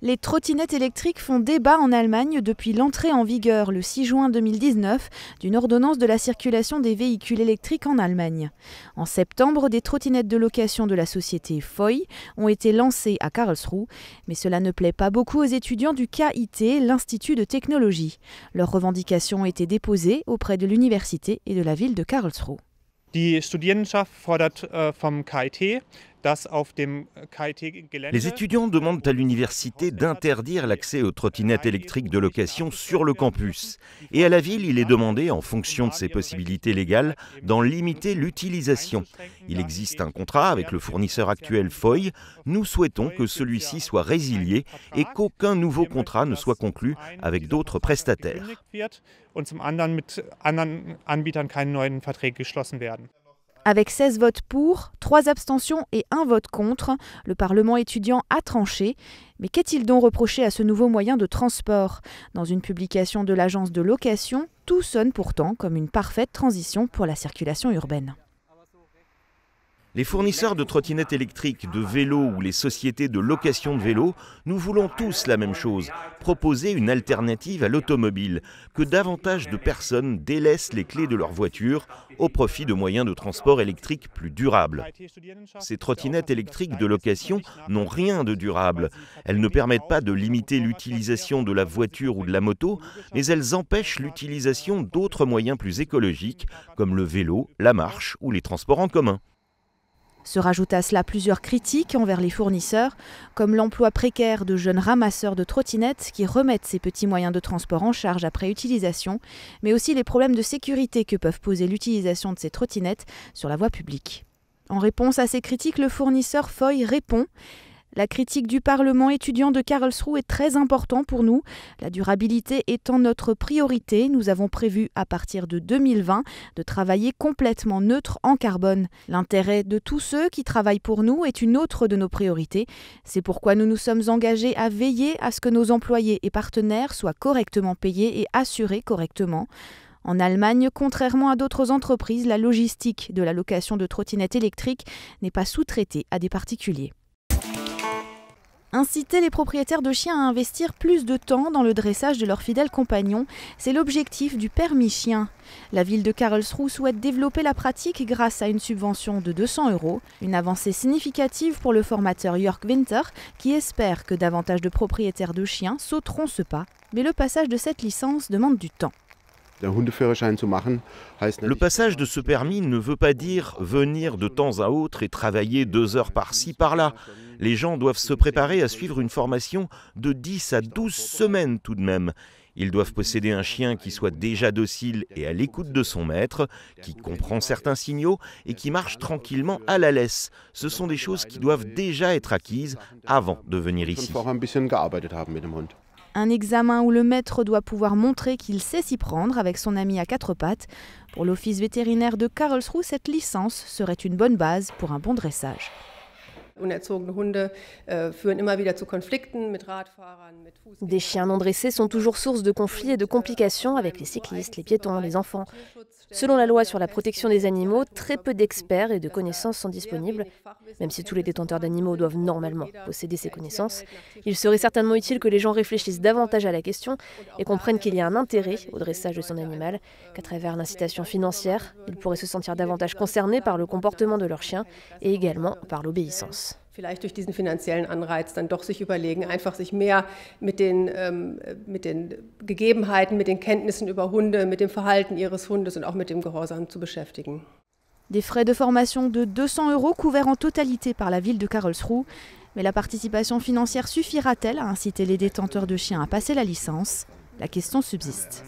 Les trottinettes électriques font débat en Allemagne depuis l'entrée en vigueur le 6 juin 2019 d'une ordonnance de la circulation des véhicules électriques en Allemagne. En septembre, des trottinettes de location de la société Foy ont été lancées à Karlsruhe, mais cela ne plaît pas beaucoup aux étudiants du KIT, l'Institut de technologie. Leurs revendications ont été déposées auprès de l'université et de la ville de Karlsruhe. Les étudiants demandent à l'université d'interdire l'accès aux trottinettes électriques de location sur le campus. Et à la ville, il est demandé, en fonction de ses possibilités légales, d'en limiter l'utilisation. Il existe un contrat avec le fournisseur actuel Foy. Nous souhaitons que celui-ci soit résilié et qu'aucun nouveau contrat ne soit conclu avec d'autres prestataires. Avec 16 votes pour, 3 abstentions et 1 vote contre, le Parlement étudiant a tranché. Mais qu'est-il donc reproché à ce nouveau moyen de transport Dans une publication de l'agence de location, tout sonne pourtant comme une parfaite transition pour la circulation urbaine. Les fournisseurs de trottinettes électriques, de vélos ou les sociétés de location de vélos, nous voulons tous la même chose, proposer une alternative à l'automobile, que davantage de personnes délaissent les clés de leur voiture au profit de moyens de transport électriques plus durables. Ces trottinettes électriques de location n'ont rien de durable. Elles ne permettent pas de limiter l'utilisation de la voiture ou de la moto, mais elles empêchent l'utilisation d'autres moyens plus écologiques, comme le vélo, la marche ou les transports en commun. Se rajoutent à cela plusieurs critiques envers les fournisseurs, comme l'emploi précaire de jeunes ramasseurs de trottinettes qui remettent ces petits moyens de transport en charge après utilisation, mais aussi les problèmes de sécurité que peuvent poser l'utilisation de ces trottinettes sur la voie publique. En réponse à ces critiques, le fournisseur Foy répond la critique du Parlement étudiant de Karlsruhe est très importante pour nous. La durabilité étant notre priorité, nous avons prévu à partir de 2020 de travailler complètement neutre en carbone. L'intérêt de tous ceux qui travaillent pour nous est une autre de nos priorités. C'est pourquoi nous nous sommes engagés à veiller à ce que nos employés et partenaires soient correctement payés et assurés correctement. En Allemagne, contrairement à d'autres entreprises, la logistique de la location de trottinettes électriques n'est pas sous-traitée à des particuliers. Inciter les propriétaires de chiens à investir plus de temps dans le dressage de leurs fidèles compagnons, c'est l'objectif du permis chien. La ville de Karlsruhe souhaite développer la pratique grâce à une subvention de 200 euros, une avancée significative pour le formateur York Winter, qui espère que davantage de propriétaires de chiens sauteront ce pas, mais le passage de cette licence demande du temps. Le passage de ce permis ne veut pas dire venir de temps à autre et travailler deux heures par-ci, par-là. Les gens doivent se préparer à suivre une formation de 10 à 12 semaines tout de même. Ils doivent posséder un chien qui soit déjà docile et à l'écoute de son maître, qui comprend certains signaux et qui marche tranquillement à la laisse. Ce sont des choses qui doivent déjà être acquises avant de venir ici. Un examen où le maître doit pouvoir montrer qu'il sait s'y prendre avec son ami à quatre pattes. Pour l'office vétérinaire de Karlsruhe, cette licence serait une bonne base pour un bon dressage. Des chiens non dressés sont toujours source de conflits et de complications avec les cyclistes, les piétons, les enfants. Selon la loi sur la protection des animaux, très peu d'experts et de connaissances sont disponibles. Même si tous les détenteurs d'animaux doivent normalement posséder ces connaissances, il serait certainement utile que les gens réfléchissent davantage à la question et comprennent qu'il y a un intérêt au dressage de son animal, qu'à travers l'incitation financière, ils pourraient se sentir davantage concernés par le comportement de leurs chiens et également par l'obéissance. vielleicht durch diesen finanziellen Anreiz dann doch sich überlegen, einfach sich mehr mit den, ähm, mit den Gegebenheiten, mit den Kenntnissen über Hunde, mit dem Verhalten ihres Hundes und auch mit dem Gehorsam zu beschäftigen. Des frais de formation de 200 euros couverts en totalité par la ville de Karlsruhe. Mais la participation financière suffira-t-elle à inciter les détenteurs de chiens à passer la licence La question subsiste.